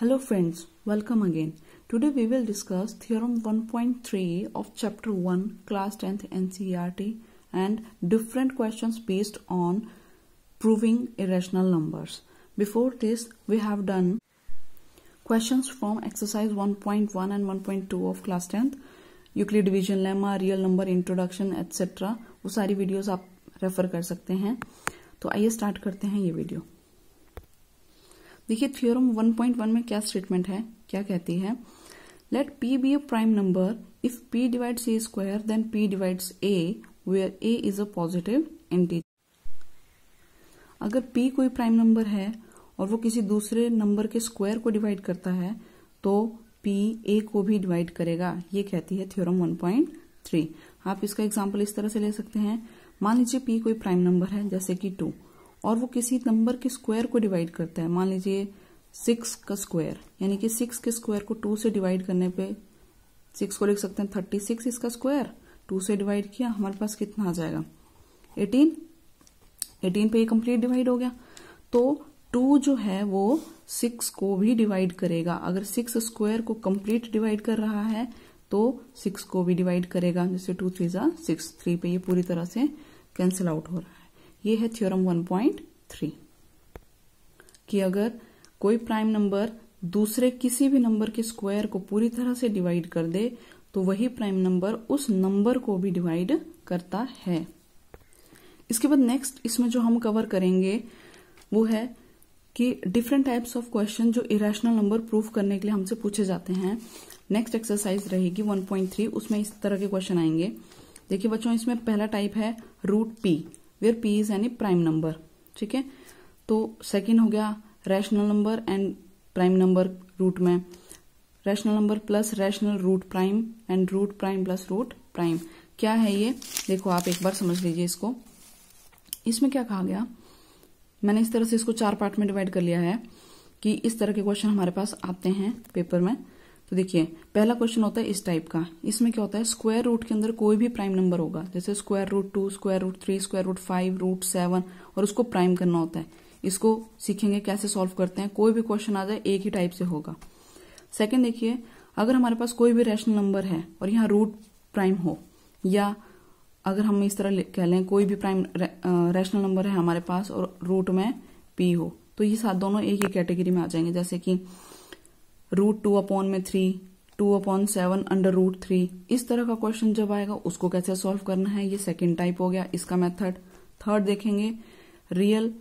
Hello friends, welcome again. Today we will discuss theorem 1.3 of chapter 1 class 10th NCERT and different questions based on proving irrational numbers. Before this we have done questions from exercise 1.1 and 1.2 of class 10th euclid division lemma real number introduction etc wo sari videos aap refer kar sakte hain to आइए start karte hain ye video देखिए theorem 1.1 में क्या statement है क्या कहती है let p be a prime number if p divides a square then p divides a where a is a positive integer अगर p कोई प्राइम नंबर है और वो किसी दूसरे नंबर के स्क्वायर को डिवाइड करता है तो p a को भी डिवाइड करेगा ये कहती है थ्योरम 1.3 आप इसका एग्जाम्पल इस तरह से ले सकते हैं मान लीजिए p कोई प्राइम नंबर है जैसे कि टू और वो किसी नंबर के स्क्वायर को डिवाइड करता है मान लीजिए सिक्स का स्क्वायर यानी कि सिक्स के स्क्वायर को टू से डिवाइड करने पे सिक्स को लिख सकते हैं थर्टी सिक्स इसका स्क्वायर टू से डिवाइड किया हमारे पास कितना आ जाएगा एटीन एटीन पे ये कंप्लीट डिवाइड हो गया तो टू जो है वो सिक्स को भी डिवाइड करेगा अगर सिक्स स्क्वायर को कंप्लीट डिवाइड कर रहा है तो सिक्स को भी डिवाइड करेगा जैसे टू थ्री जा सिक्स थ्री पे ये पूरी तरह से कैंसिल आउट हो रहा है ये है थ्योरम 1.3 कि अगर कोई प्राइम नंबर दूसरे किसी भी नंबर के स्क्वायर को पूरी तरह से डिवाइड कर दे तो वही प्राइम नंबर उस नंबर को भी डिवाइड करता है इसके बाद नेक्स्ट इसमें जो हम कवर करेंगे वो है कि डिफरेंट टाइप्स ऑफ क्वेश्चन जो इरेशनल नंबर प्रूफ करने के लिए हमसे पूछे जाते हैं नेक्स्ट एक्सरसाइज रहेगी 1.3 उसमें इस तरह के क्वेश्चन आएंगे देखिए बच्चों इसमें पहला टाइप है root p where p is any prime number ठीक है तो सेकेंड हो गया rational number and prime number root में rational number plus rational root prime and root prime plus root prime क्या है ये देखो आप एक बार समझ लीजिए इसको इसमें क्या कहा गया मैंने इस तरह से इसको चार पार्ट में डिवाइड कर लिया है कि इस तरह के क्वेश्चन हमारे पास आते हैं पेपर में तो देखिए पहला क्वेश्चन होता है इस टाइप का इसमें क्या होता है स्क्वायर रूट के अंदर कोई भी प्राइम नंबर होगा जैसे square root two square root three square root five root seven और उसको प्राइम करना होता है इसको सीखेंगे कैसे सॉल्व करते हैं कोई भी क्वेश्चन आ जाए एक ही टाइप से होगा सेकेंड देखिए अगर हमारे पास कोई भी रैशनल नंबर है और यहाँ रूट प्राइम हो या अगर हम इस तरह कह लें कोई भी प्राइम रैशनल नंबर है हमारे पास और रूट में पी हो तो ये साथ दोनों एक ही कैटेगरी में आ जाएंगे जैसे कि रूट टू अपॉन में three two upon seven under root three इस तरह का क्वेश्चन जब आएगा उसको कैसे सॉल्व करना है ये सेकेंड टाइप हो गया इसका मेथड थर्ड देखेंगे real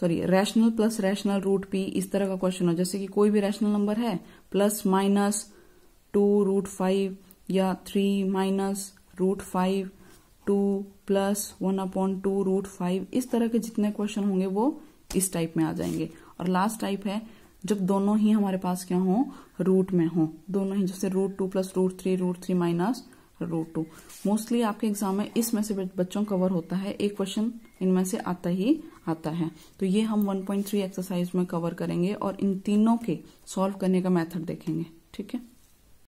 sorry rational plus rational root p इस तरह का क्वेश्चन हो जैसे कि कोई भी रैशनल नंबर है plus minus two root five या three minus root five two plus one upon two root five इस तरह के जितने क्वेश्चन होंगे वो इस टाइप में आ जाएंगे और लास्ट टाइप है जब दोनों ही हमारे पास क्या हो रूट में हो दोनों ही जैसे root two plus root three root three minus root two mostly आपके एग्जाम में इसमें से बच्चों कवर होता है एक क्वेश्चन इनमें से आता ही आता है तो ये हम 1.3 एक्सरसाइज में कवर करेंगे और इन तीनों के सॉल्व करने का मेथड देखेंगे ठीक है